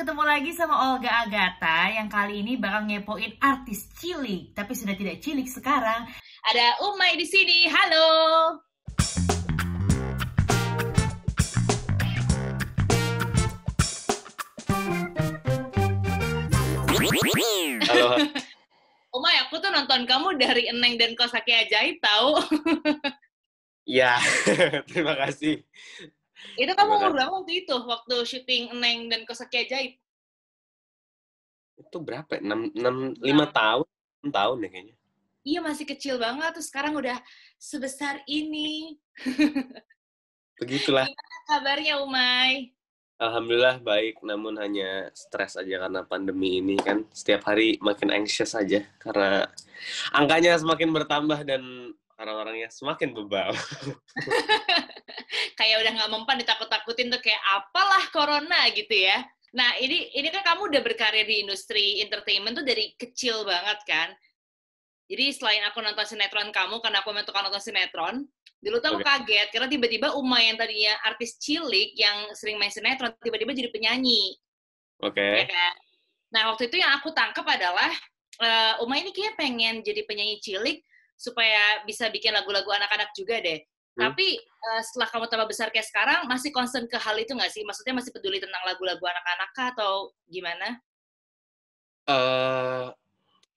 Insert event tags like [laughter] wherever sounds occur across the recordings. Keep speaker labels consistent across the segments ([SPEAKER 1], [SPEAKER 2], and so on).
[SPEAKER 1] ketemu lagi sama Olga Agata yang kali ini bakal ngepoin artis cilik, tapi sudah tidak cilik sekarang. Ada Umay di sini. Halo. Halo. [laughs] Umay, aku tuh nonton kamu dari Eneng dan Kosaki Ajaib tahu.
[SPEAKER 2] Iya, [laughs] terima kasih.
[SPEAKER 1] Itu kamu umur berapa waktu itu? Waktu syuting Neng dan Kosaki Ajaib?
[SPEAKER 2] Itu berapa ya? 6, 6, tahun? 6 tahun deh kayaknya.
[SPEAKER 1] Iya, masih kecil banget. Terus sekarang udah sebesar ini. [laughs]
[SPEAKER 2] Begitulah. Gimana
[SPEAKER 1] kabarnya, Umay?
[SPEAKER 2] Alhamdulillah baik, namun hanya stres aja karena pandemi ini kan. Setiap hari makin anxious aja karena angkanya semakin bertambah dan orang-orangnya semakin bebal. [laughs]
[SPEAKER 1] kayak udah nggak mempan ditakut-takutin tuh kayak apalah corona gitu ya. Nah, ini ini kan kamu udah berkarya di industri entertainment tuh dari kecil banget kan. Jadi selain aku nonton sinetron kamu karena aku suka nonton sinetron, dulu tuh aku okay. kaget karena tiba-tiba Uma yang tadinya artis cilik yang sering main sinetron tiba-tiba jadi penyanyi. Oke. Ya kan? Nah, waktu itu yang aku tangkap adalah uh, Uma ini kayak pengen jadi penyanyi cilik supaya bisa bikin lagu-lagu anak-anak juga deh. Hmm. Tapi uh, setelah kamu tambah besar kayak sekarang, masih concern ke hal itu nggak sih? Maksudnya masih peduli tentang lagu-lagu anak-anak atau gimana?
[SPEAKER 2] Uh,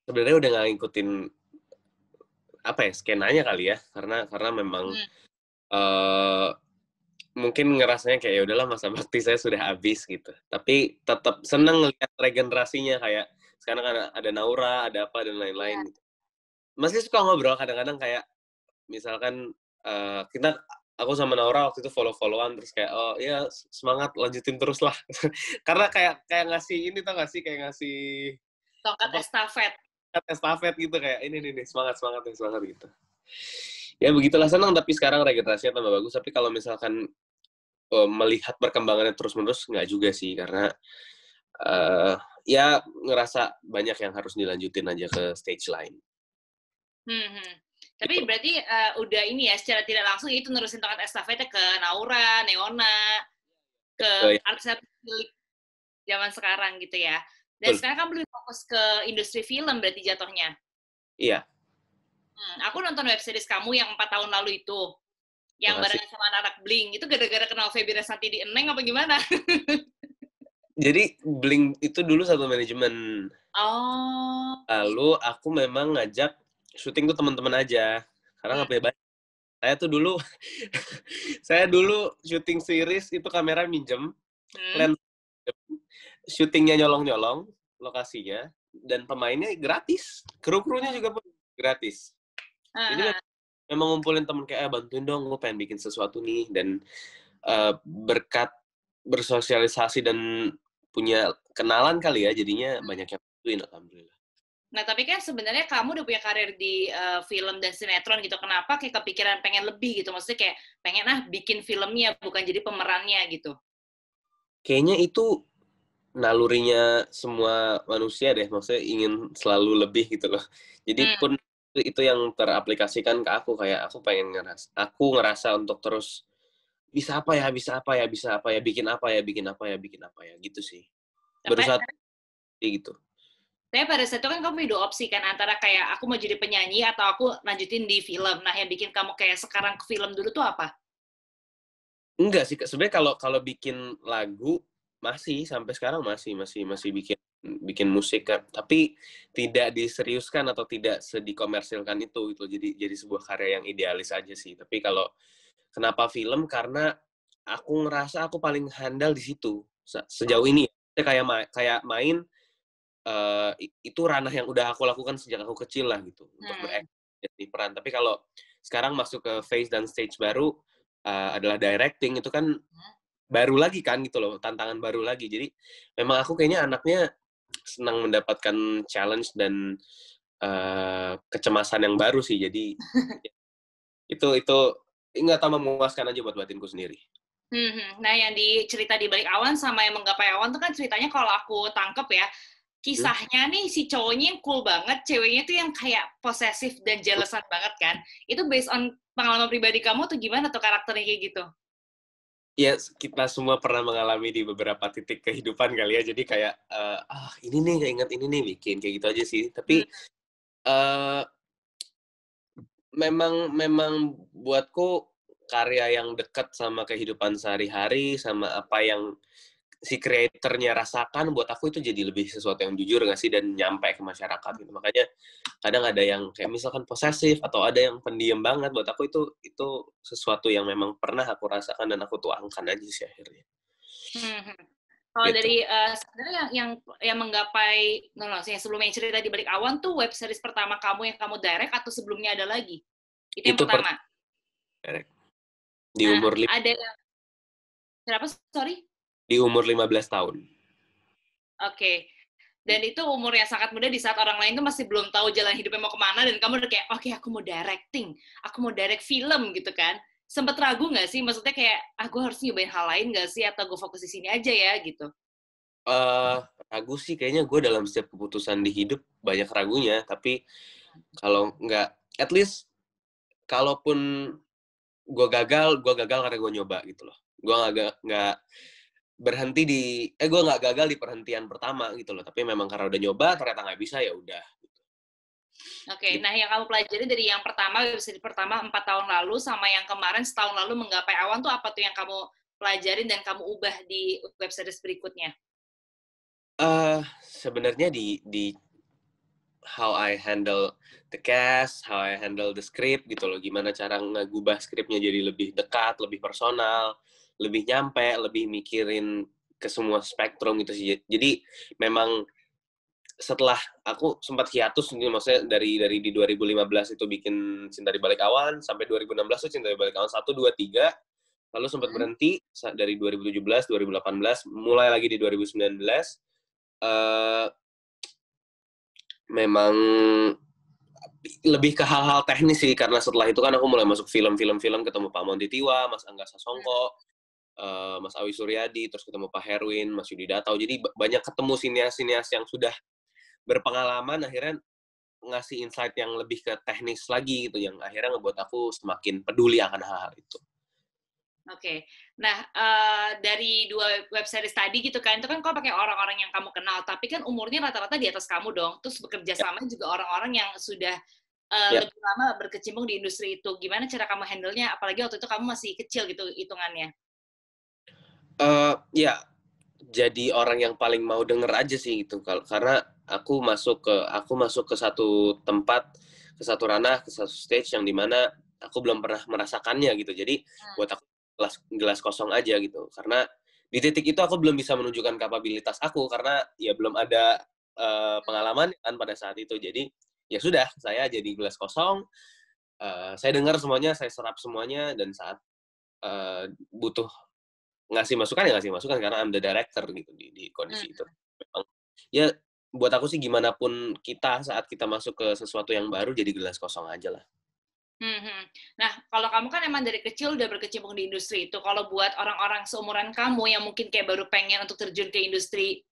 [SPEAKER 2] sebenarnya udah nggak ngikutin apa ya skenanya kali ya, karena karena memang hmm. uh, mungkin ngerasanya kayak ya udahlah masa bakti saya sudah habis gitu. Tapi tetap seneng ngeliat regenerasinya kayak sekarang ada, ada Naura, ada apa dan lain-lain. Ya. Masih suka ngobrol kadang-kadang kayak misalkan Eh, kita aku sama Naura waktu itu follow-followan terus kayak oh iya semangat lanjutin terus lah [laughs] karena kayak kayak ngasih ini tau gak sih kayak ngasih
[SPEAKER 1] tongkat estafet
[SPEAKER 2] tongkat estafet gitu kayak ini nih nih semangat semangat nih semangat gitu ya begitulah senang tapi sekarang regenerasinya tambah bagus tapi kalau misalkan uh, melihat perkembangannya terus menerus nggak juga sih karena uh, ya ngerasa banyak yang harus dilanjutin aja ke stage lain.
[SPEAKER 1] Hmm, hmm. Tapi gitu. berarti uh, udah ini ya secara tidak langsung itu nerusin tongkat estafetnya ke Naura, Neona, ke oh, artis-artis cilik zaman sekarang gitu ya. Dan Betul. sekarang kan belum fokus ke industri film berarti jatuhnya. Iya. Hmm, aku nonton web series kamu yang empat tahun lalu itu. Yang bareng sama anak-anak Bling. Itu gara-gara kenal Feby Resanti di Eneng apa gimana? [laughs]
[SPEAKER 2] Jadi Bling itu dulu satu manajemen.
[SPEAKER 1] Oh.
[SPEAKER 2] Lalu aku memang ngajak syuting tuh teman-teman aja karena iya. nggak saya tuh dulu [laughs] saya dulu syuting series itu kamera minjem hmm. lens syutingnya nyolong-nyolong lokasinya dan pemainnya gratis kru-krunya juga pun gratis uh-huh. memang ngumpulin temen kayak eh, bantuin dong gue pengen bikin sesuatu nih dan uh, berkat bersosialisasi dan punya kenalan kali ya jadinya hmm. banyak yang bantuin alhamdulillah
[SPEAKER 1] Nah, tapi kan sebenarnya kamu udah punya karir di uh, film dan sinetron gitu. Kenapa kayak kepikiran pengen lebih gitu? Maksudnya kayak pengen ah bikin filmnya bukan jadi pemerannya gitu.
[SPEAKER 2] Kayaknya itu nalurinya semua manusia deh. Maksudnya ingin selalu lebih gitu loh. Jadi hmm. pun itu yang teraplikasikan ke aku kayak aku pengen ngerasa aku ngerasa untuk terus bisa apa ya, bisa apa ya, bisa apa ya, bikin apa ya, bikin apa ya, bikin apa ya, bikin apa ya gitu sih. Berusaha kan gitu.
[SPEAKER 1] Tapi pada saat itu kan kamu ada opsi kan antara kayak aku mau jadi penyanyi atau aku lanjutin di film. Nah, yang bikin kamu kayak sekarang ke film dulu tuh apa?
[SPEAKER 2] Enggak sih, sebenarnya kalau kalau bikin lagu masih sampai sekarang masih masih masih bikin bikin musik kan. tapi tidak diseriuskan atau tidak sedikomersilkan itu itu jadi jadi sebuah karya yang idealis aja sih tapi kalau kenapa film karena aku ngerasa aku paling handal di situ sejauh ini kayak kayak main itu ranah yang udah aku lakukan sejak aku kecil lah gitu hmm. untuk berakting peran tapi kalau sekarang masuk ke phase dan stage baru uh, adalah directing itu kan hmm. baru lagi kan gitu loh tantangan baru lagi jadi memang aku kayaknya anaknya senang mendapatkan challenge dan uh, kecemasan yang baru sih jadi [laughs] itu itu nggak tambah memuaskan aja buat batinku sendiri
[SPEAKER 1] Hmm, hmm. nah yang dicerita di balik awan sama yang menggapai awan itu kan ceritanya kalau aku tangkep ya, Iya. kisahnya nih si cowoknya yang cool banget, ceweknya tuh yang kayak posesif dan jelasan banget kan. Itu based on pengalaman pribadi kamu tuh gimana tuh karakternya kayak gitu?
[SPEAKER 2] Ya, kita semua pernah mengalami di beberapa titik kehidupan kali ya. Jadi kayak, uh, ah ini nih gak ingat ini nih bikin, kayak gitu aja sih. Tapi, hmm. uh, memang memang buatku karya yang dekat sama kehidupan sehari-hari, sama apa yang si kreatornya rasakan buat aku itu jadi lebih sesuatu yang jujur gak sih dan nyampe ke masyarakat gitu makanya kadang ada yang kayak misalkan posesif atau ada yang pendiam banget buat aku itu itu sesuatu yang memang pernah aku rasakan dan aku tuangkan aja sih akhirnya
[SPEAKER 1] hmm. hmm. kalau gitu. dari uh, sebenarnya yang yang yang menggapai no, no, yang sebelumnya cerita di balik awan tuh web series pertama kamu yang kamu direct atau sebelumnya ada lagi itu, yang pertama
[SPEAKER 2] per direct di nah, umur lima ada
[SPEAKER 1] Kenapa? sorry
[SPEAKER 2] di umur 15 tahun.
[SPEAKER 1] Oke. Okay. Dan itu umur yang sangat muda di saat orang lain tuh masih belum tahu jalan hidupnya mau kemana dan kamu udah kayak, oke okay, aku mau directing, aku mau direct film gitu kan. Sempet ragu nggak sih? Maksudnya kayak, ah gue harus nyobain hal lain nggak sih? Atau gue fokus di sini aja ya gitu?
[SPEAKER 2] Uh, ragu sih kayaknya gue dalam setiap keputusan di hidup banyak ragunya tapi kalau nggak at least kalaupun gue gagal gue gagal karena gue nyoba gitu loh gue nggak nggak berhenti di eh gue nggak gagal di perhentian pertama gitu loh tapi memang karena udah nyoba ternyata nggak bisa ya udah gitu.
[SPEAKER 1] Oke, okay, gitu. nah yang kamu pelajari dari yang pertama episode pertama empat tahun lalu sama yang kemarin setahun lalu menggapai awan tuh apa tuh yang kamu pelajarin dan kamu ubah di website berikutnya? berikutnya?
[SPEAKER 2] Uh, sebenarnya di di how I handle the cast, how I handle the script gitu loh, gimana cara ngegubah skripnya jadi lebih dekat, lebih personal, lebih nyampe lebih mikirin ke semua spektrum gitu sih jadi memang setelah aku sempat hiatus gitu maksudnya dari dari di 2015 itu bikin cinta di balik awan sampai 2016 tuh cinta di balik awan satu dua tiga, lalu sempat hmm. berhenti dari 2017 2018 mulai lagi di 2019 uh, eh, memang lebih ke hal-hal teknis sih karena setelah itu kan aku mulai masuk film-film film ketemu Pak Monti Tiwa, Mas Angga Sasongko, Eh, Mas Awi Suryadi, terus ketemu Pak Herwin, Mas Yudi Datau. Jadi banyak ketemu sinias-sinias yang sudah berpengalaman akhirnya ngasih insight yang lebih ke teknis lagi gitu yang akhirnya ngebuat aku semakin peduli akan hal-hal itu.
[SPEAKER 1] Oke, okay. nah uh, dari dua web series tadi gitu kan, itu kan kau pakai orang-orang yang kamu kenal, tapi kan umurnya rata-rata di atas kamu dong, terus bekerja ya. sama yeah. juga orang-orang yang sudah uh, eh, yeah. lebih lama berkecimpung di industri itu. Gimana cara kamu handle-nya? Apalagi waktu itu kamu masih kecil gitu hitungannya.
[SPEAKER 2] Uh, ya jadi orang yang paling mau denger aja sih gitu kalau karena aku masuk ke aku masuk ke satu tempat ke satu ranah ke satu stage yang dimana aku belum pernah merasakannya gitu jadi hmm. buat aku gelas gelas kosong aja gitu karena di titik itu aku belum bisa menunjukkan kapabilitas aku karena ya belum ada uh, pengalaman kan pada saat itu jadi ya sudah saya jadi gelas kosong uh, saya dengar semuanya saya serap semuanya dan saat uh, butuh ngasih masukan ya ngasih masukan karena I'm the director gitu di, di kondisi hmm. itu. Memang ya buat aku sih gimana pun kita saat kita masuk ke sesuatu yang baru jadi gelas kosong aja lah.
[SPEAKER 1] Hmm. Nah, kalau kamu kan emang dari kecil udah berkecimpung di industri itu. Kalau buat orang-orang seumuran kamu yang mungkin kayak baru pengen untuk terjun ke industri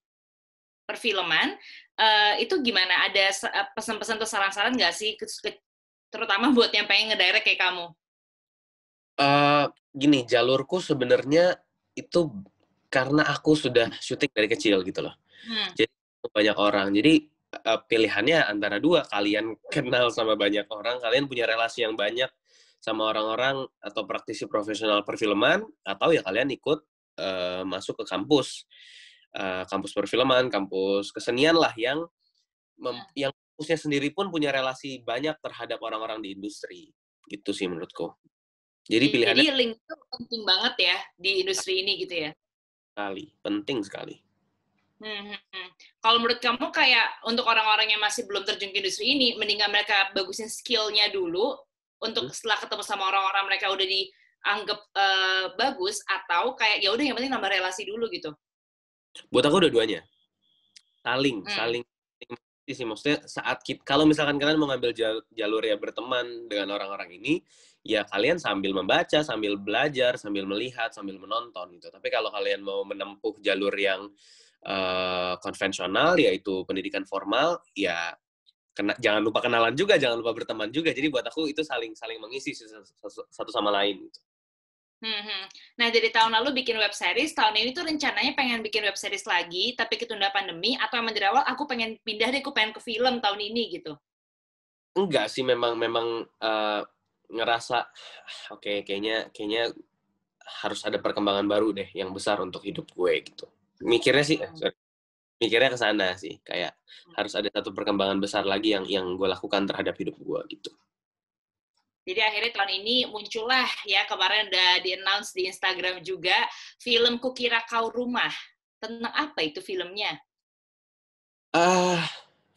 [SPEAKER 1] perfilman, uh, itu gimana? Ada eh, pesan-pesan atau saran-saran nggak sih? Terutama buat yang pengen ngedirect kayak kamu.
[SPEAKER 2] Uh, gini, jalurku sebenarnya itu karena aku sudah syuting dari kecil gitu loh. Hmm. Jadi banyak orang. Jadi uh, pilihannya antara dua, kalian kenal sama banyak orang, kalian punya relasi yang banyak sama orang-orang atau praktisi profesional perfilman atau ya kalian ikut uh, masuk ke kampus. Uh, kampus perfilman, kampus kesenian lah yang mem hmm. yang kampusnya sendiri pun punya relasi banyak terhadap orang-orang di industri. Gitu sih menurutku. Jadi pilihan. Jadi
[SPEAKER 1] link itu penting banget ya di industri ini gitu ya.
[SPEAKER 2] Sekali, penting sekali.
[SPEAKER 1] Hmm, hmm, hmm. Kalau menurut kamu kayak untuk orang-orang yang masih belum terjun ke industri ini, mendingan mereka bagusin skillnya dulu untuk hmm. setelah ketemu sama orang-orang mereka udah dianggap uh, bagus atau kayak ya udah yang penting nambah relasi dulu gitu.
[SPEAKER 2] Buat aku udah duanya saling, hmm. saling safety sih maksudnya saat kita kalau misalkan kalian mau ngambil jalur ya berteman dengan orang-orang ini ya kalian sambil membaca sambil belajar sambil melihat sambil menonton gitu tapi kalau kalian mau menempuh jalur yang uh, konvensional yaitu pendidikan formal ya kena, jangan lupa kenalan juga jangan lupa berteman juga jadi buat aku itu saling saling mengisi satu sama lain gitu.
[SPEAKER 1] Hmm. Nah, dari tahun lalu bikin web series, tahun ini tuh rencananya pengen bikin web series lagi, tapi ketunda pandemi, atau emang dari awal aku pengen pindah deh, aku pengen ke film tahun ini gitu?
[SPEAKER 2] Enggak sih, memang memang uh, ngerasa, oke, okay, kayaknya kayaknya harus ada perkembangan baru deh yang besar untuk hidup gue gitu. Mikirnya sih, hmm. Eh, sorry, mikirnya ke sana sih, kayak hmm. harus ada satu perkembangan besar lagi yang yang gue lakukan terhadap hidup gue gitu.
[SPEAKER 1] Jadi akhirnya tahun ini muncullah ya kemarin udah di-announce di Instagram juga film Kukira Kau Rumah. Tentang apa itu filmnya?
[SPEAKER 2] Ah, uh,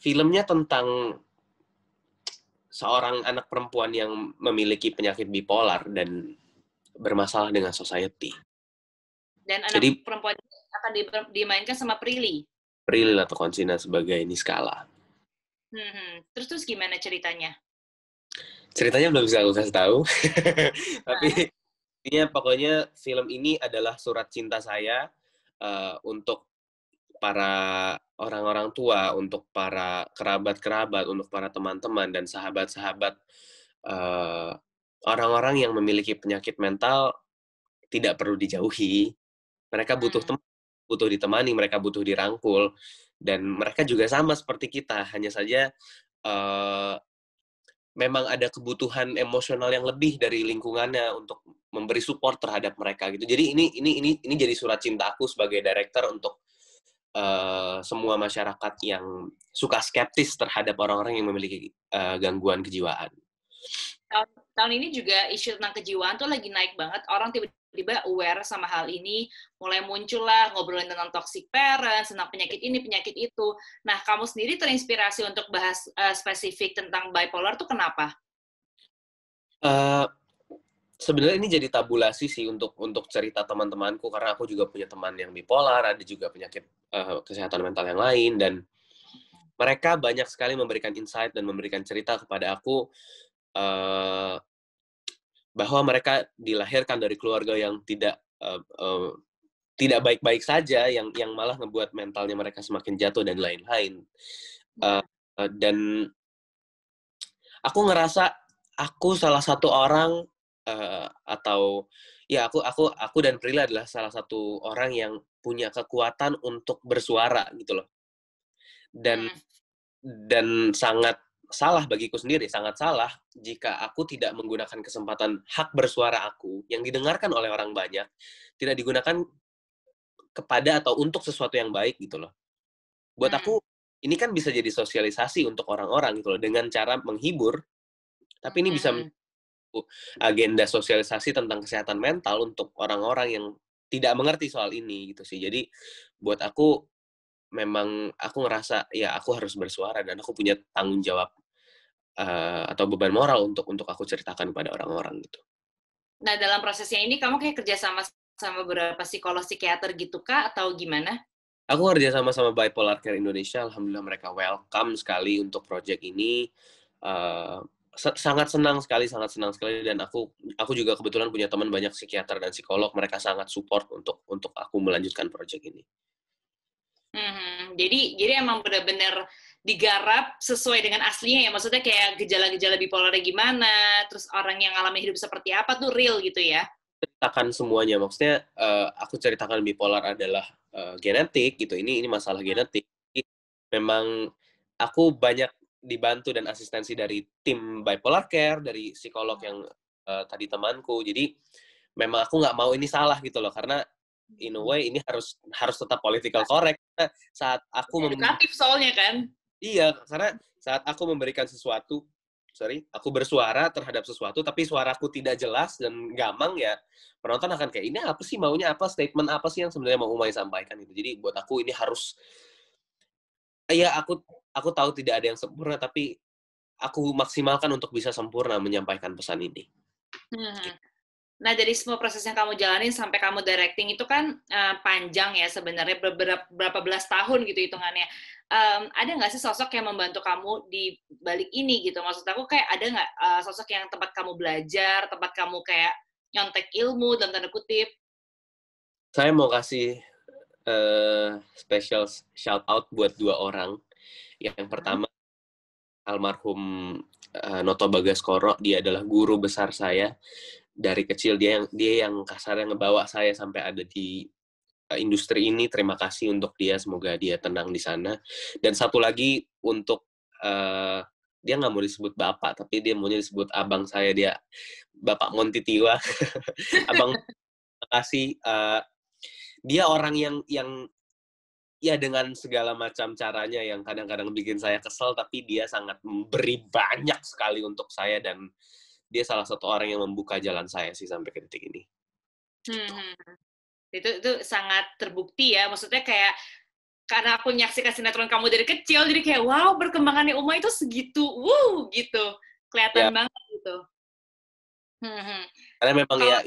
[SPEAKER 2] filmnya tentang seorang anak perempuan yang memiliki penyakit bipolar dan bermasalah dengan society.
[SPEAKER 1] Dan anak Jadi, perempuan ini akan dimainkan sama Prilly.
[SPEAKER 2] Prilly atau Konsina sebagai Niskala.
[SPEAKER 1] Hmm, hmm, terus terus gimana ceritanya?
[SPEAKER 2] ceritanya belum bisa aku kasih tahu. [laughs] Tapi intinya pokoknya film ini adalah surat cinta saya uh, untuk para orang-orang tua, untuk para kerabat-kerabat, untuk para teman-teman dan sahabat-sahabat orang eh, orang-orang yang memiliki penyakit mental tidak perlu dijauhi. Mereka butuh hmm. teman, butuh ditemani, mereka butuh dirangkul dan mereka juga sama seperti kita, hanya saja uh, memang ada kebutuhan emosional yang lebih dari lingkungannya untuk memberi support terhadap mereka gitu. Jadi ini ini ini ini jadi surat cinta aku sebagai director untuk uh, semua masyarakat yang suka skeptis terhadap orang-orang yang memiliki uh, gangguan kejiwaan.
[SPEAKER 1] Tahun, tahun ini juga isu tentang kejiwaan tuh lagi naik banget. Orang tiba-tiba tiba-tiba aware sama hal ini, mulai muncullah ngobrolin tentang toxic parents, tentang penyakit ini, penyakit itu. Nah, kamu sendiri terinspirasi untuk bahas uh, spesifik tentang bipolar tuh kenapa?
[SPEAKER 2] Uh, sebenarnya ini jadi tabulasi sih untuk untuk cerita teman-temanku karena aku juga punya teman yang bipolar, ada juga penyakit uh, kesehatan mental yang lain dan mereka banyak sekali memberikan insight dan memberikan cerita kepada aku bahwa mereka dilahirkan dari keluarga yang tidak uh, uh, tidak baik-baik saja yang yang malah ngebuat mentalnya mereka semakin jatuh dan lain-lain uh, uh, dan aku ngerasa aku salah satu orang uh, atau ya aku aku aku dan Prila adalah salah satu orang yang punya kekuatan untuk bersuara gitu loh dan hmm. dan sangat salah bagiku sendiri, sangat salah jika aku tidak menggunakan kesempatan hak bersuara aku yang didengarkan oleh orang banyak, tidak digunakan kepada atau untuk sesuatu yang baik gitu loh. Buat hmm. aku ini kan bisa jadi sosialisasi untuk orang-orang gitu loh dengan cara menghibur, tapi ini hmm. bisa agenda sosialisasi tentang kesehatan mental untuk orang-orang yang tidak mengerti soal ini gitu sih. Jadi buat aku memang aku ngerasa ya aku harus bersuara dan aku punya tanggung jawab uh, atau beban moral untuk untuk aku ceritakan pada orang-orang gitu.
[SPEAKER 1] Nah dalam prosesnya ini kamu kayak kerja sama sama beberapa psikolog psikiater gitu kak atau gimana?
[SPEAKER 2] Aku kerja sama sama Bipolar Care Indonesia, alhamdulillah mereka welcome sekali untuk project ini. Uh, sangat senang sekali, sangat senang sekali dan aku aku juga kebetulan punya teman banyak psikiater dan psikolog, mereka sangat support untuk untuk aku melanjutkan project ini.
[SPEAKER 1] Hmm, jadi jadi emang benar-benar digarap sesuai dengan aslinya ya. Maksudnya kayak gejala-gejala bipolar gimana, terus orang yang alami hidup seperti apa tuh real gitu ya.
[SPEAKER 2] Ceritakan semuanya. Maksudnya uh, aku ceritakan bipolar adalah uh, genetik gitu. Ini ini masalah mhm. genetik. Memang aku banyak dibantu dan asistensi dari tim bipolar care, dari psikolog mhm. yang uh, tadi temanku. Jadi memang aku nggak mau ini salah gitu loh karena in a hmm. way ini harus harus tetap political correct saat aku iya, edukatif soalnya kan iya karena saat aku memberikan sesuatu sorry aku bersuara terhadap sesuatu tapi suaraku tidak jelas dan gamang ya penonton akan kayak ini apa sih maunya apa statement apa sih yang sebenarnya mau Umay sampaikan itu jadi buat aku ini harus iya aku aku tahu tidak ada yang sempurna tapi aku maksimalkan untuk bisa sempurna menyampaikan pesan ini
[SPEAKER 1] hmm. Nah, dari semua proses yang kamu jalanin sampai kamu directing itu kan uh, panjang ya sebenarnya beberapa berapa belas tahun gitu hitungannya. Um, ada nggak sih sosok yang membantu kamu di balik ini gitu? Maksud aku kayak ada nggak uh, sosok yang tempat kamu belajar, tempat kamu kayak nyontek ilmu dalam tanda kutip?
[SPEAKER 2] Saya mau kasih uh, special shout out buat dua orang. Yang pertama almarhum Noto Bagas Koro dia adalah guru besar saya dari kecil dia yang dia yang kasarnya ngebawa saya sampai ada di eh, industri ini terima kasih untuk dia semoga dia tenang di sana dan satu lagi untuk uh, dia nggak mau disebut bapak tapi dia maunya disebut abang saya dia bapak Montitiwa [laughs] abang kasih uh, dia orang yang yang ya dengan segala macam caranya yang kadang-kadang bikin saya kesel tapi dia sangat memberi banyak sekali untuk saya dan dia salah satu orang yang membuka jalan saya sih sampai ke detik ini.
[SPEAKER 1] Hmm, gitu. Hmm. Itu itu sangat terbukti ya. Maksudnya kayak karena aku nyaksikan sinetron kamu dari kecil, jadi kayak wow perkembangannya Uma itu segitu, wow gitu, kelihatan ya. banget gitu. Hmm. hmm.
[SPEAKER 2] Karena memang ya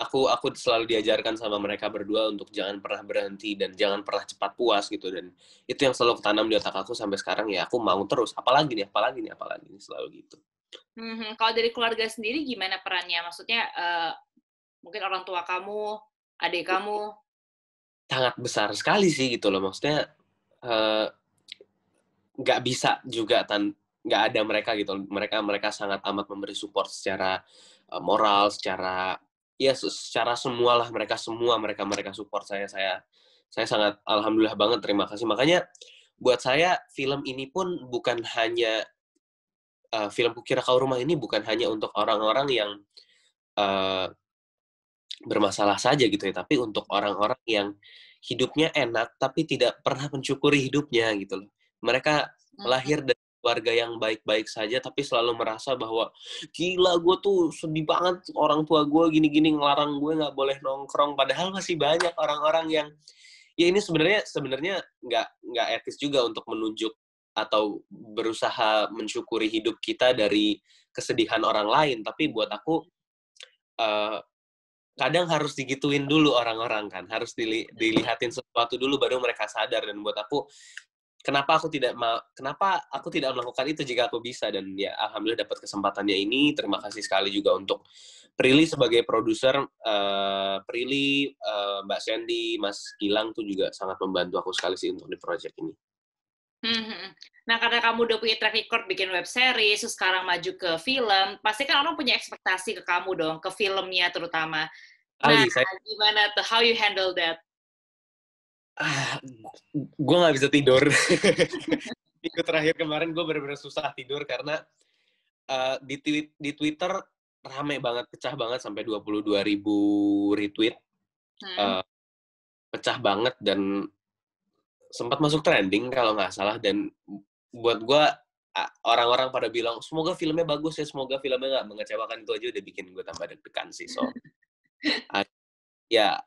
[SPEAKER 2] aku aku selalu diajarkan sama mereka berdua untuk jangan pernah berhenti dan jangan pernah cepat puas gitu dan itu yang selalu tanam di otak aku sampai sekarang ya aku mau terus apalagi nih apalagi nih apalagi nih selalu gitu
[SPEAKER 1] Hmm, kalau dari keluarga sendiri gimana perannya? Maksudnya uh, mungkin orang tua kamu, adik iya. kamu?
[SPEAKER 2] Sangat besar sekali sih gitu loh. Maksudnya eh, nggak uh, bisa juga tan nggak ada mereka gitu. Mereka mereka sangat amat memberi support secara uh, moral, secara ya secara semualah mereka semua mereka mereka support saya saya saya sangat alhamdulillah banget terima kasih makanya buat saya film ini pun bukan hanya uh, film Kukira Kau Rumah ini bukan hanya untuk orang-orang yang uh, bermasalah saja gitu ya, tapi untuk orang-orang yang hidupnya enak tapi tidak pernah mencukuri hidupnya gitu loh. Mereka lahir dari keluarga yang baik-baik saja tapi selalu merasa bahwa gila gue tuh sedih banget orang tua gue gini-gini ngelarang gue nggak boleh nongkrong padahal masih banyak orang-orang yang ya ini sebenarnya sebenarnya nggak nggak etis juga untuk menunjuk atau berusaha mensyukuri hidup kita dari kesedihan orang lain tapi buat aku uh, kadang harus digituin dulu orang-orang kan harus dili iya. dilihatin sesuatu dulu baru mereka sadar dan buat aku kenapa aku tidak kenapa aku tidak melakukan itu jika aku bisa dan ya alhamdulillah dapat kesempatannya ini terima kasih sekali juga untuk Prilly sebagai produser uh, Prilly uh, Mbak Sandy Mas Gilang tuh juga sangat membantu aku sekali sih untuk di project ini
[SPEAKER 1] Hmm. Nah, karena kamu udah punya track record bikin web series, sekarang maju ke film, pasti kan orang punya ekspektasi ke kamu dong, ke filmnya terutama. Oh, nah, Ali, iya, saya... gimana tuh? How you handle that?
[SPEAKER 2] Ah, gue gak bisa tidur. [laughs] Minggu terakhir kemarin gue bener-bener susah tidur karena uh, di, tweet, di Twitter rame banget, pecah banget sampai 22 ribu retweet. Hmm. Uh, pecah banget dan sempat masuk trending kalau nggak salah dan buat gue orang-orang pada bilang semoga filmnya bagus ya semoga filmnya nggak mengecewakan itu aja udah bikin gue tambah deg-degan sih so [laughs] ya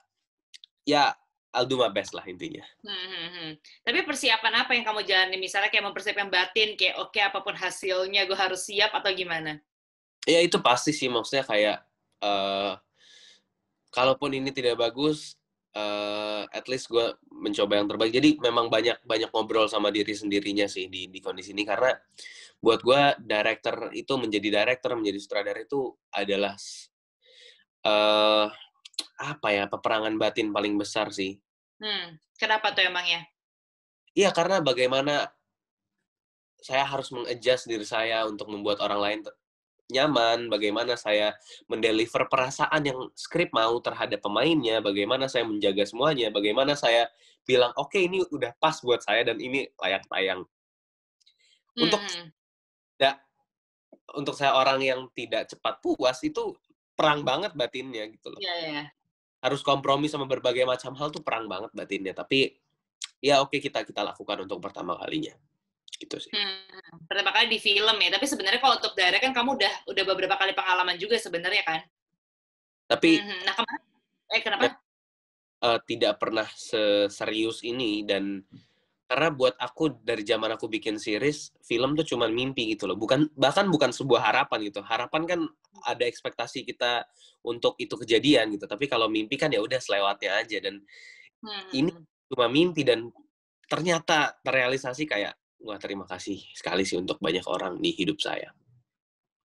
[SPEAKER 2] ya I'll do my best lah intinya.
[SPEAKER 1] Hmm, hmm. hmm. Tapi persiapan apa yang kamu jalani? Misalnya kayak mempersiapkan batin, kayak oke okay, apapun hasilnya gue harus siap atau gimana?
[SPEAKER 2] Ya itu pasti sih maksudnya kayak uh, kalaupun ini tidak bagus, uh, at least gue mencoba yang terbaik. Jadi memang banyak banyak ngobrol sama diri sendirinya sih di di kondisi ini karena buat gue director itu menjadi director menjadi sutradara itu adalah uh, apa ya peperangan batin paling besar sih.
[SPEAKER 1] Hmm, kenapa tuh emangnya?
[SPEAKER 2] Iya karena bagaimana saya harus mengadjust diri saya untuk membuat orang lain nyaman, bagaimana saya mendeliver perasaan yang skrip mau terhadap pemainnya, bagaimana saya menjaga semuanya, bagaimana saya bilang oke okay, ini udah pas buat saya dan ini layak tayang. Untuk hmm. hmm. Ya, untuk saya orang yang tidak cepat puas itu perang banget batinnya gitu loh. Yeah, yeah. Iya. Harus kompromi sama berbagai macam hal tuh perang banget batinnya, tapi ya oke okay, kita kita lakukan untuk pertama kalinya gitu sih.
[SPEAKER 1] Hmm, pertama kali di film ya, tapi sebenarnya kalau untuk daerah kan kamu udah udah beberapa kali pengalaman juga sebenarnya kan.
[SPEAKER 2] Tapi hmm, hmm nah kemarin eh kenapa? Ya, uh, tidak pernah serius ini dan karena buat aku dari zaman aku bikin series film tuh cuma mimpi gitu loh bukan bahkan bukan sebuah harapan gitu harapan kan ada ekspektasi kita untuk itu kejadian gitu tapi kalau mimpi kan ya udah selewatnya aja dan hmm. ini hmm. cuma mimpi dan ternyata terrealisasi kayak wah terima kasih sekali sih untuk banyak orang di hidup saya.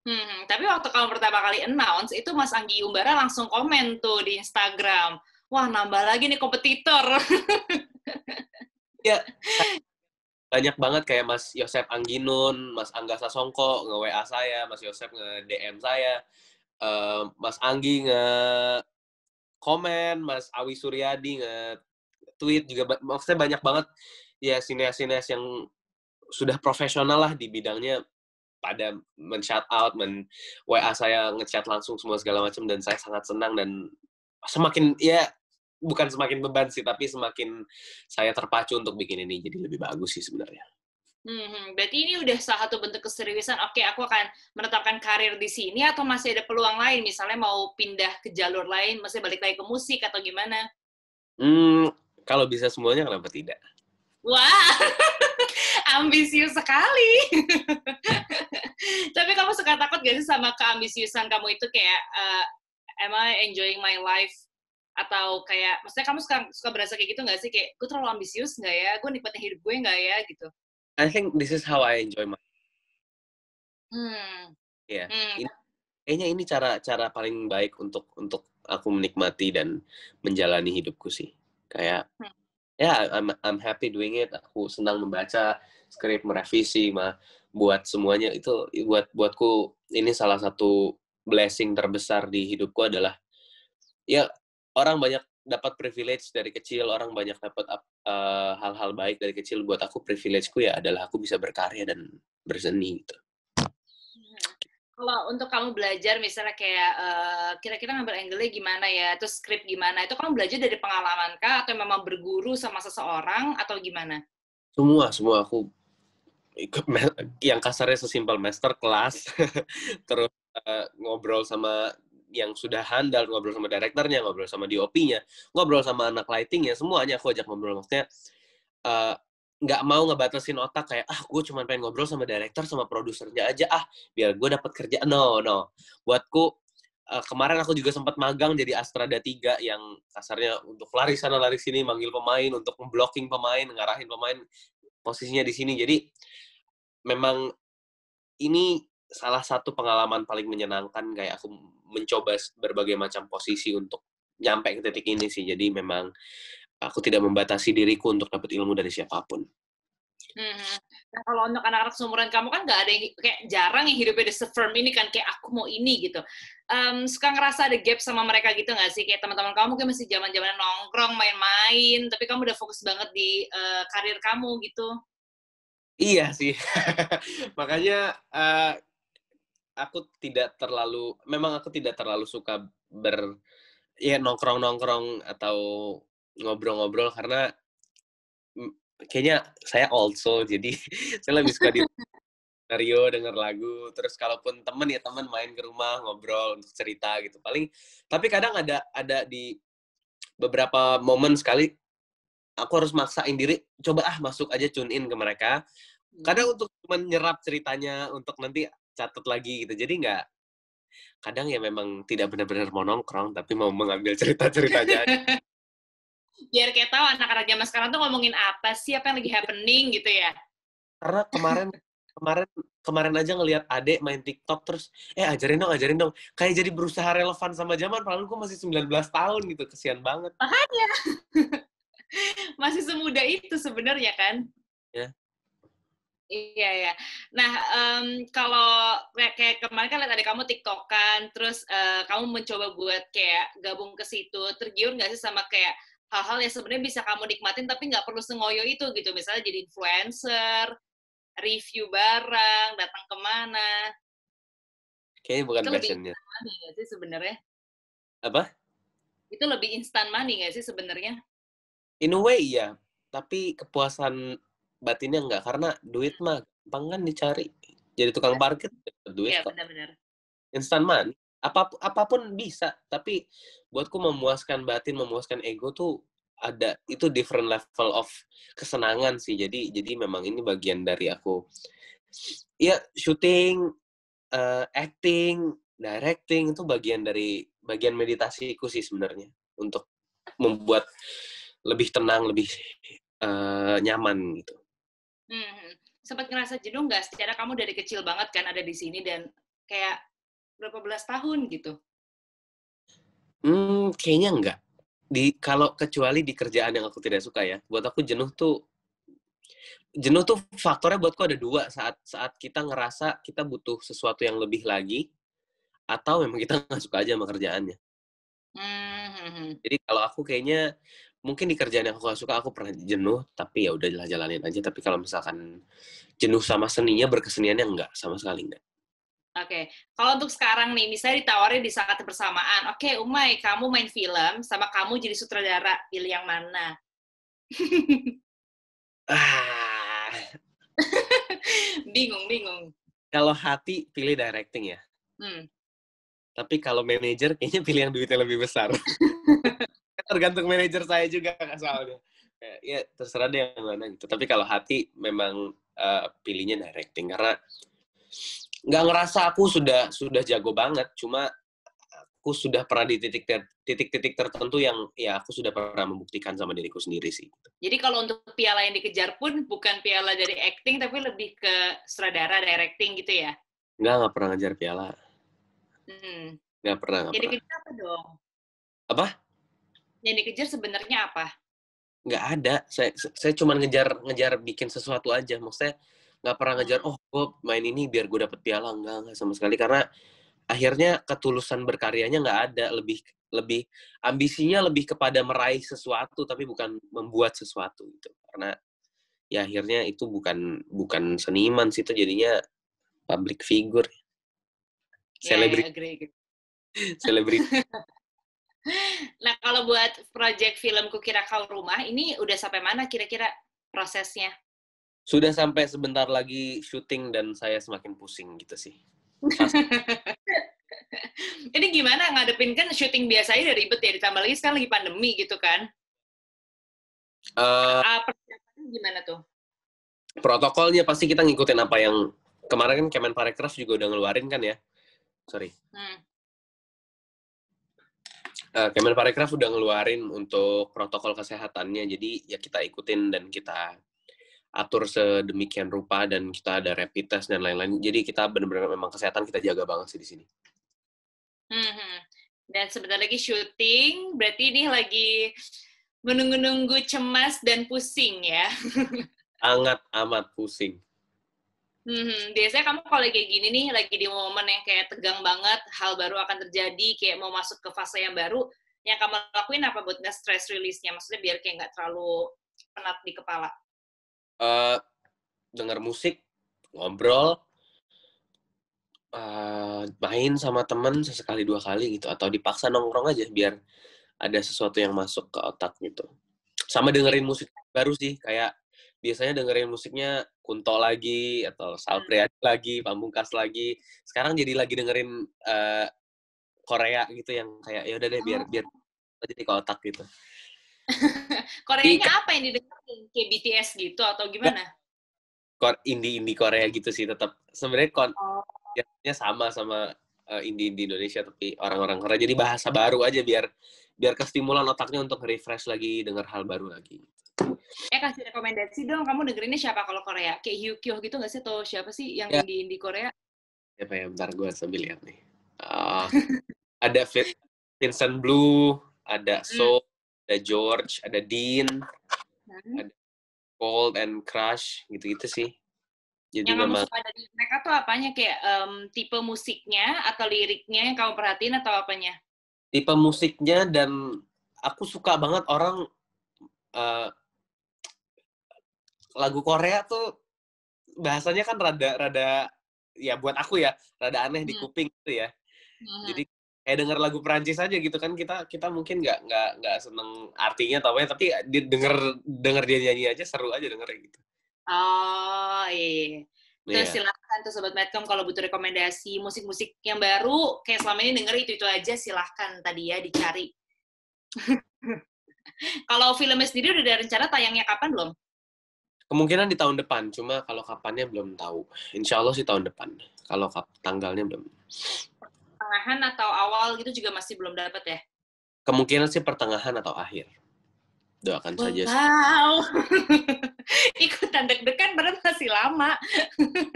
[SPEAKER 1] Hmm, tapi waktu kamu pertama kali announce, itu Mas Anggi Umbara langsung komen tuh di Instagram. Wah, nambah lagi nih kompetitor.
[SPEAKER 2] ya, banyak banget kayak Mas Yosef Angginun, Mas Angga Sasongko nge-WA saya, Mas Yosef nge-DM saya, uh, Mas Anggi nge-komen, Mas Awi Suryadi nge-tweet juga. Maksudnya banyak banget ya sinias-sinias yang sudah profesional lah di bidangnya pada men shout out men WA saya ngechat langsung semua segala macam dan saya sangat senang dan semakin ya bukan semakin beban sih tapi semakin saya terpacu untuk bikin ini jadi lebih bagus sih sebenarnya.
[SPEAKER 1] Hmm, berarti ini udah salah satu bentuk keseriusan. Oke, aku akan menetapkan karir di sini atau masih ada peluang lain misalnya mau pindah ke jalur lain, masih balik lagi ke musik atau gimana?
[SPEAKER 2] Hmm, kalau bisa semuanya kenapa tidak?
[SPEAKER 1] Wah. [laughs] ambisius sekali. [laughs] Tapi kamu suka takut gak sih sama keambisiusan kamu itu kayak uh, am I enjoying my life atau kayak maksudnya kamu suka suka berasa kayak gitu gak sih kayak gue terlalu ambisius gak ya gue nikmatin hidup gue gak ya gitu
[SPEAKER 2] I think this is how I enjoy my
[SPEAKER 1] hmm
[SPEAKER 2] ya yeah. hmm. ini, kayaknya ini cara cara paling baik untuk untuk aku menikmati dan menjalani hidupku sih kayak hmm. ya yeah, I'm I'm happy doing it aku senang membaca skrip merevisi mah buat semuanya itu buat buatku ini salah satu blessing terbesar di hidupku adalah ya orang banyak dapat privilege dari kecil orang banyak dapat hal eh, hal-hal baik dari kecil buat aku privilegeku ya adalah aku bisa berkarya dan berseni gitu
[SPEAKER 1] kalau untuk kamu belajar misalnya kayak kira eh, kira-kira ngambil angle gimana ya, terus script gimana, itu kamu belajar dari pengalaman kah atau memang berguru sama seseorang atau gimana?
[SPEAKER 2] Semua, semua aku yang kasarnya sesimpel master kelas [laughs] terus uh, ngobrol sama yang sudah handal ngobrol sama direkturnya ngobrol sama DOP-nya ngobrol sama anak lightingnya semuanya aku ajak ngobrol maksudnya eh, nggak uh, mau ngebatasin otak kayak ah gue cuma pengen ngobrol sama direktur sama produsernya aja ah biar gue dapat kerja no no buatku uh, kemarin aku juga sempat magang jadi Astrada 3 yang kasarnya untuk lari sana lari sini manggil pemain untuk memblocking pemain ngarahin pemain posisinya di sini jadi memang ini salah satu pengalaman paling menyenangkan kayak aku mencoba berbagai macam posisi untuk nyampe ke titik ini sih. Jadi memang aku tidak membatasi diriku untuk dapat ilmu dari siapapun.
[SPEAKER 1] Hmm. Nah, kalau untuk anak-anak seumuran kamu kan nggak ada yang kayak jarang yang hidupnya di firm ini kan kayak aku mau ini gitu. Um, suka ngerasa ada gap sama mereka gitu nggak sih? Kayak teman-teman kamu mungkin masih zaman-zaman nongkrong, main-main, tapi kamu udah fokus banget di uh, karir kamu gitu.
[SPEAKER 2] Iya sih. [laughs] Makanya uh, aku tidak terlalu memang aku tidak terlalu suka ber ya nongkrong-nongkrong atau ngobrol-ngobrol karena kayaknya saya also jadi [laughs] saya lebih suka di Rio denger lagu terus kalaupun temen ya temen main ke rumah ngobrol untuk cerita gitu paling tapi kadang ada ada di beberapa momen sekali aku harus maksain diri coba ah masuk aja tune in ke mereka hmm. kadang untuk menyerap ceritanya untuk nanti catat lagi gitu jadi nggak kadang ya memang tidak benar-benar mau nongkrong tapi mau mengambil cerita-ceritanya [laughs]
[SPEAKER 1] biar kayak tahu anak-anak zaman sekarang tuh ngomongin apa sih apa yang lagi happening gitu ya
[SPEAKER 2] karena kemarin kemarin kemarin aja ngelihat adek main TikTok terus eh ajarin dong ajarin dong kayak jadi berusaha relevan sama zaman padahal gue masih 19 tahun gitu kesian banget
[SPEAKER 1] makanya [laughs] masih semudah itu sebenarnya kan ya Iya ya. Nah, um, kalau kayak kayak kemarin kan ada kamu tiktokan, terus uh, kamu mencoba buat kayak gabung ke situ, tergiur nggak sih sama kayak hal-hal yang sebenarnya bisa kamu nikmatin tapi nggak perlu sengoyo itu gitu, misalnya jadi influencer, review barang, datang kemana?
[SPEAKER 2] Kayaknya bukan itu passionnya.
[SPEAKER 1] Lebih sih sebenarnya? Apa? Itu lebih instan money nggak sih sebenarnya?
[SPEAKER 2] in a way ya tapi kepuasan batinnya enggak karena duit mah gampang kan dicari jadi tukang iya. parkir duit ya, kok benar-benar instan man apa apapun bisa tapi buatku memuaskan batin memuaskan ego tuh ada itu different level of kesenangan sih jadi jadi memang ini bagian dari aku ya syuting uh, eh, acting directing itu bagian dari bagian meditasiku sih sebenarnya untuk membuat lebih tenang, lebih uh, nyaman gitu.
[SPEAKER 1] Hmm. hmm. Sempat ngerasa jenuh nggak? Secara kamu dari kecil banget kan ada di sini dan kayak berapa belas tahun gitu?
[SPEAKER 2] Hmm, kayaknya nggak. Di kalau kecuali di kerjaan yang aku tidak suka ya. Buat aku jenuh tuh jenuh tuh faktornya buatku ada dua saat saat kita ngerasa kita butuh sesuatu yang lebih lagi atau memang kita [laughs] nggak suka aja sama kerjaannya. Mm-hmm. Jadi kalau aku kayaknya mungkin di kerjaan yang aku gak suka aku pernah jenuh tapi ya udahlah jalanin aja tapi kalau misalkan jenuh sama seninya berkesenian yang enggak sama sekali enggak
[SPEAKER 1] Oke, okay. kalau untuk sekarang nih, misalnya ditawarin di saat bersamaan, oke okay, Umay, kamu main film sama kamu jadi sutradara, pilih yang mana?
[SPEAKER 2] Ah.
[SPEAKER 1] [laughs] bingung, bingung.
[SPEAKER 2] Kalau hati pilih directing ya. Hmm. Tapi kalau manajer kayaknya pilih yang duitnya lebih besar. [laughs] tergantung manajer saya juga kak soalnya ya terserah deh yang mana gitu tapi kalau hati memang uh, pilihnya directing karena nggak ngerasa aku sudah sudah jago banget cuma aku sudah pernah di titik ter, titik-titik tertentu yang ya aku sudah pernah membuktikan sama diriku sendiri sih.
[SPEAKER 1] Jadi kalau untuk piala yang dikejar pun bukan piala dari acting tapi lebih ke sutradara directing gitu ya?
[SPEAKER 2] Enggak, nggak pernah ngejar piala. Hmm. Nggak pernah, nggak Jadi
[SPEAKER 1] pernah. apa dong? Apa? yang dikejar sebenarnya apa?
[SPEAKER 2] Nggak ada. Saya saya cuma ngejar ngejar bikin sesuatu aja. Maksudnya nggak pernah ngejar oh gue main ini biar gue dapet piala nggak nggak sama sekali karena akhirnya ketulusan berkaryanya nggak ada lebih lebih ambisinya lebih kepada meraih sesuatu tapi bukan membuat sesuatu gitu karena ya akhirnya itu bukan bukan seniman sih itu jadinya public figure
[SPEAKER 1] selebriti yeah, selebriti nah kalau buat proyek film Kukira Kau Rumah ini udah sampai mana kira-kira prosesnya?
[SPEAKER 2] Sudah sampai sebentar lagi syuting dan saya semakin pusing gitu sih.
[SPEAKER 1] [laughs] ini gimana ngadepin kan syuting biasa aja ribet ya ditambah lagi sekarang lagi pandemi gitu kan? Uh, eh, ah, persiapan gimana tuh?
[SPEAKER 2] Protokolnya pasti kita ngikutin apa yang kemarin kan Kemenparekraf juga udah ngeluarin kan ya. Sorry. Hmm uh, eh, Kemenparekraf udah ngeluarin untuk protokol kesehatannya, jadi ya kita ikutin dan kita atur sedemikian rupa dan kita ada rapid test dan lain-lain. Jadi kita benar-benar memang kesehatan kita jaga banget sih di sini.
[SPEAKER 1] Hmm, dan sebentar lagi syuting, berarti ini lagi menunggu-nunggu cemas dan pusing ya.
[SPEAKER 2] Sangat [laughs] amat pusing.
[SPEAKER 1] Hmm, biasanya kamu kalau kayak gini nih, lagi di momen yang kayak tegang banget, hal baru akan terjadi, kayak mau masuk ke fase yang baru, yang kamu lakuin apa buat nggak stress release-nya? Maksudnya biar kayak nggak terlalu penat di kepala.
[SPEAKER 2] Uh, eh, dengar musik, ngobrol, uh, main sama temen sesekali dua kali gitu, atau dipaksa nongkrong aja biar ada sesuatu yang masuk ke otak gitu. Sama dengerin musik baru sih, kayak biasanya dengerin musiknya Kunto lagi atau Sal Priadi hmm. lagi, Pamungkas lagi. Sekarang jadi lagi dengerin uh, Korea gitu yang kayak ya udah deh biar oh. biar jadi ke otak gitu.
[SPEAKER 1] [laughs] Koreanya apa yang didengerin? Kayak BTS gitu atau ya. gimana?
[SPEAKER 2] indie indie Korea gitu sih tetap sebenarnya kon oh. sama sama uh, indie indie Indonesia tapi orang-orang Korea jadi bahasa baru aja biar biar kestimulan otaknya untuk refresh lagi dengar hal baru lagi.
[SPEAKER 1] [laughs] Eh kasih rekomendasi dong, kamu dengerinnya siapa kalau Korea? Kayak Hyukyo gitu nggak sih? Atau siapa sih yang ya. di, di Korea?
[SPEAKER 2] Siapa ya? Bentar gue sambil lihat nih. Uh, [laughs] ada Vincent Blue, ada hmm. So, hmm. ada George, ada Dean, hmm. ada Cold and Crush, gitu-gitu sih. Jadi yang kamu suka
[SPEAKER 1] dari mereka tuh apanya kayak um, tipe musiknya atau liriknya yang kamu perhatiin atau apanya?
[SPEAKER 2] Tipe musiknya dan aku suka banget orang uh, lagu Korea tuh bahasanya kan rada rada ya buat aku ya rada aneh di hmm. kuping gitu ya. Jadi kayak denger lagu Perancis aja gitu kan kita kita mungkin nggak nggak nggak seneng artinya tau ya tapi denger denger dia nyanyi aja seru aja denger gitu
[SPEAKER 1] oh iya, iya, iya. terus yeah. silahkan tuh sobat Metcom kalau butuh rekomendasi musik-musik yang baru kayak selama ini denger itu itu aja silahkan tadi ya dicari [laughs] kalau filmnya sendiri udah ada rencana tayangnya kapan belum
[SPEAKER 2] Kemungkinan di tahun depan, cuma kalau kapannya belum tahu. Insya Allah sih tahun depan. Kalau tanggalnya belum.
[SPEAKER 1] Pertengahan atau awal gitu juga masih belum dapat ya?
[SPEAKER 2] Kemungkinan sih pertengahan atau akhir. Doakan wow. saja. [laughs]
[SPEAKER 1] Wow. Ikutan deg-degan berarti masih lama. [laughs]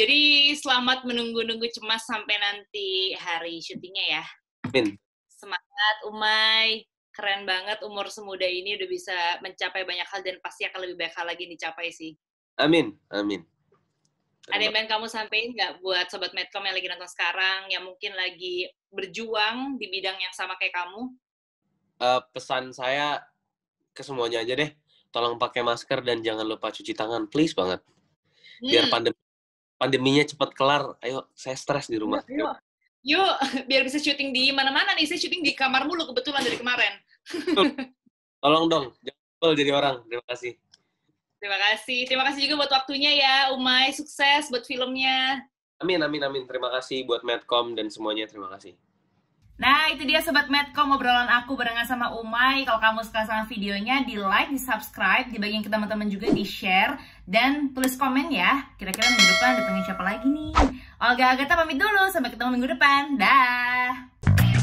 [SPEAKER 1] Jadi selamat menunggu-nunggu cemas sampai nanti hari syutingnya ya. Amin. Semangat, Umai keren banget umur semuda ini udah bisa mencapai banyak hal dan pasti akan lebih banyak hal lagi dicapai sih.
[SPEAKER 2] Amin, amin.
[SPEAKER 1] Ada yang pengen kamu sampaikan nggak buat sobat Medcom yang lagi nonton sekarang, yang mungkin lagi berjuang di bidang yang sama kayak kamu?
[SPEAKER 2] Uh, pesan saya ke semuanya aja deh, tolong pakai masker dan jangan lupa cuci tangan, please banget. Biar hmm. pandemi pandeminya cepat kelar, ayo saya stres di rumah. Yuk, yuk.
[SPEAKER 1] yuk biar bisa syuting di mana-mana nih, saya syuting di kamar mulu kebetulan dari kemarin.
[SPEAKER 2] Tolong dong, jangan jadi orang. Terima kasih.
[SPEAKER 1] Terima kasih. Terima kasih juga buat waktunya ya, Umay. Sukses buat filmnya.
[SPEAKER 2] Amin, amin, amin. Terima kasih buat Medcom dan semuanya. Terima kasih.
[SPEAKER 1] Nah, itu dia Sobat Medcom obrolan aku barengan sama Umay. Kalau kamu suka sama videonya, di like, di subscribe, dibagiin ke teman-teman juga, di share, dan tulis komen ya. Kira-kira minggu depan pengen siapa lagi nih. Olga Agatha pamit dulu, sampai ketemu minggu depan. Dah!